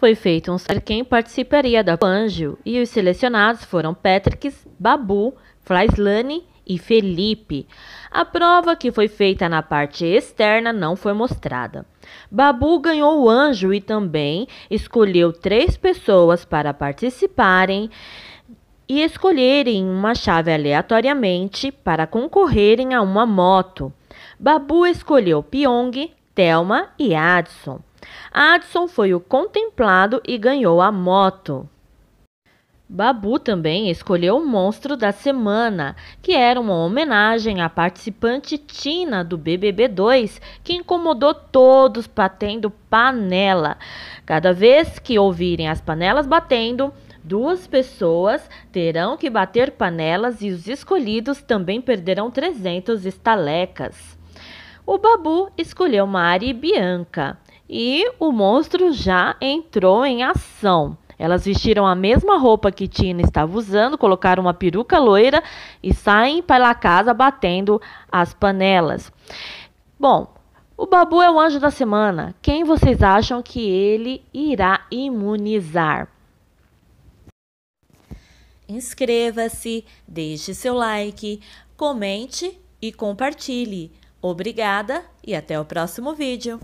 Foi feito um ser quem participaria da Anjo e os selecionados foram Patrick, Babu, Flaislane e Felipe. A prova que foi feita na parte externa não foi mostrada. Babu ganhou o anjo e também escolheu três pessoas para participarem e escolherem uma chave aleatoriamente para concorrerem a uma moto. Babu escolheu Pyong, Thelma e Adson. Adson foi o contemplado e ganhou a moto. Babu também escolheu o monstro da semana, que era uma homenagem à participante Tina do BBB 2, que incomodou todos batendo panela. Cada vez que ouvirem as panelas batendo, duas pessoas terão que bater panelas e os escolhidos também perderão 300 estalecas. O Babu escolheu Mari e Bianca e o monstro já entrou em ação. Elas vestiram a mesma roupa que Tina estava usando, colocaram uma peruca loira e saem pela casa batendo as panelas. Bom, o Babu é o anjo da semana. Quem vocês acham que ele irá imunizar? Inscreva-se, deixe seu like, comente e compartilhe. Obrigada e até o próximo vídeo!